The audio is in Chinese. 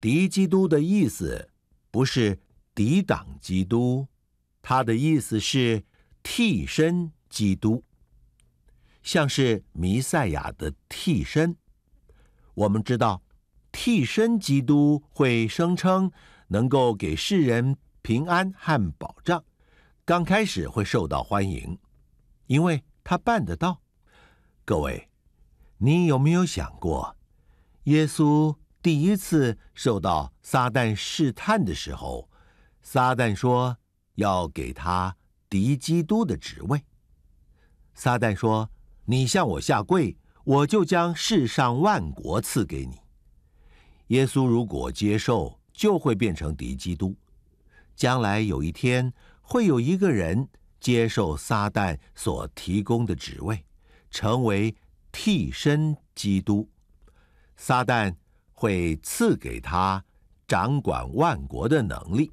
敌基督的意思不是抵挡基督，他的意思是替身基督，像是弥赛亚的替身。我们知道，替身基督会声称能够给世人平安和保障，刚开始会受到欢迎，因为他办得到。各位，你有没有想过，耶稣？第一次受到撒旦试探的时候，撒旦说要给他敌基督的职位。撒旦说：“你向我下跪，我就将世上万国赐给你。”耶稣如果接受，就会变成敌基督。将来有一天，会有一个人接受撒旦所提供的职位，成为替身基督。撒旦。会赐给他掌管万国的能力。